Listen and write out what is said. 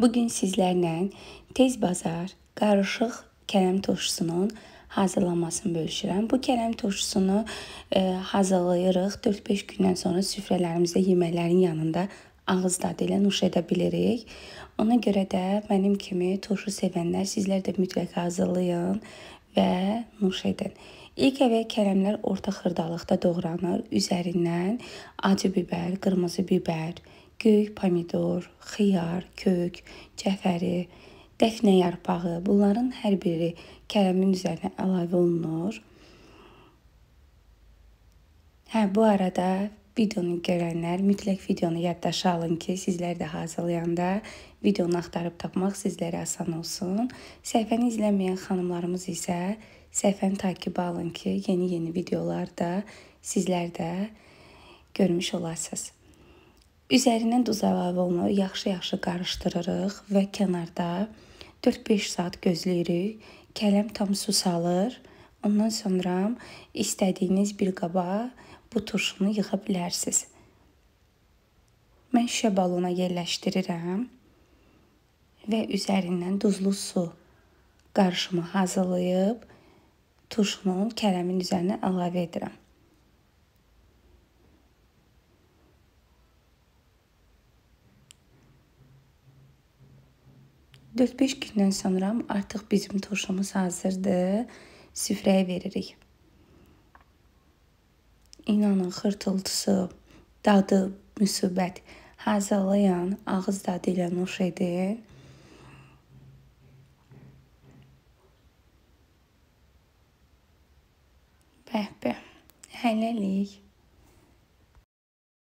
Bugün sizlərlə tez bazar qarışıq kələm turşusunun hazırlanmasını bölüşürəm. Bu kələm turşusunu e, hazırlayırıq. 4-5 gündən sonra süfrələrimizdə yeməklərin yanında ağız dadı ilə nuş edə bilirik. Ona görə də mənim kimi turşu sevənlər sizlər də mütləq hazırlayın və nuş edin. İlk əvvəl kələmlər orta xırdalıqda doğranır. Üzərindən acı bibər, qırmızı bibər, Göy pomidor, xiyar, kök, cəfəri, dəfnə yarpağı, bunların hər biri kələmin üzərinə əlavə olunur. Hə, bu arada videonu görənlər mütləq videonu yaddaşa alın ki, sizlər də hazırlayanda videonu axtarıb tapmaq sizlərə asan olsun. Səhifəni izləməyən xanımlarımız isə səhifəni takibə alın ki, yeni-yeni videolar da sizlər də görmüş olasınız. Üzərinə duz əlavə olunur, yaxşı-yaxşı qarışdırırıq və kənarda 4-5 saat gözləyirik. Kələm tam susalır. Ondan sonra istədiyiniz bir qaba bu turşunu yığa bilərsiniz. Mən şüşə balona yerləşdirirəm və üzərindən duzlu su qarışımı hazırlayıb turşunun kələmin üzərinə əlavə edirəm. 4-5 gündən sonra artıq bizim turşumuz hazırdır. Süfrəyə veririk. İnanın xırtıltısı, dadı müsibət. Hazırlayan ağız dadı ilə nuş edin. Bəh, bəh. Hələlik.